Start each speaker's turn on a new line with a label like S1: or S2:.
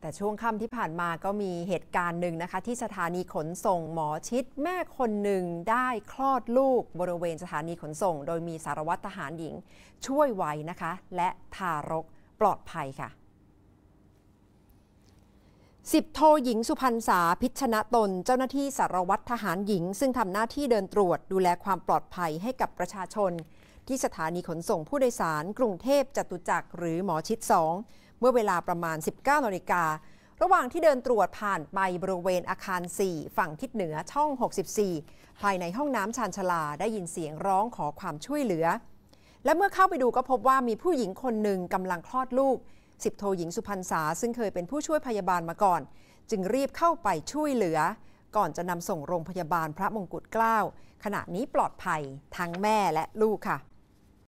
S1: แต่ช่วงค่ำที่ผ่านมาก็มีเหตุการณ์หนึ่งนะคะ ที่สถานีขนส่งหมอชิดแม่คนหนึ่งได้คลอดลูกบริเวณสถานีขนส่ง โดยมีสารวัตรทหารหญิงช่วยไว้นะคะ และทารกปลอดภัยค่ะสิบโทหญิงสุพรรณสาพิชนะตน เจ้าหน้าที่สารวัตรทหารหญิง ซึ่งทำหน้าที่เดินตรวจดูแลความปลอดภัยให้กับประชาชนที่สถานีขนส่งผู้โดยสาร กรุงเทพจตุจักรหรือหมอชิดสองเมื่อเวลาประมาณ 19 นาฬิกา ระหว่างที่เดินตรวจผ่านไปบริเวณอาคาร 4 ฝั่งทิศเหนือช่อง 64 ภายในห้องน้ำชานชลา ได้ยินเสียงร้องขอความช่วยเหลือ และเมื่อเข้าไปดูก็พบว่ามีผู้หญิงคนหนึ่งกำลังคลอดลูกสิบโทหญิงสุพรรณษา ซึ่งเคยเป็นผู้ช่วยพยาบาลมาก่อน จึงรีบเข้าไปช่วยเหลือ ก่อนจะนำส่งโรงพยาบาลพระมงกุฎเกล้า ขณะนี้ปลอดภัยทั้งแม่และลูกค่ะ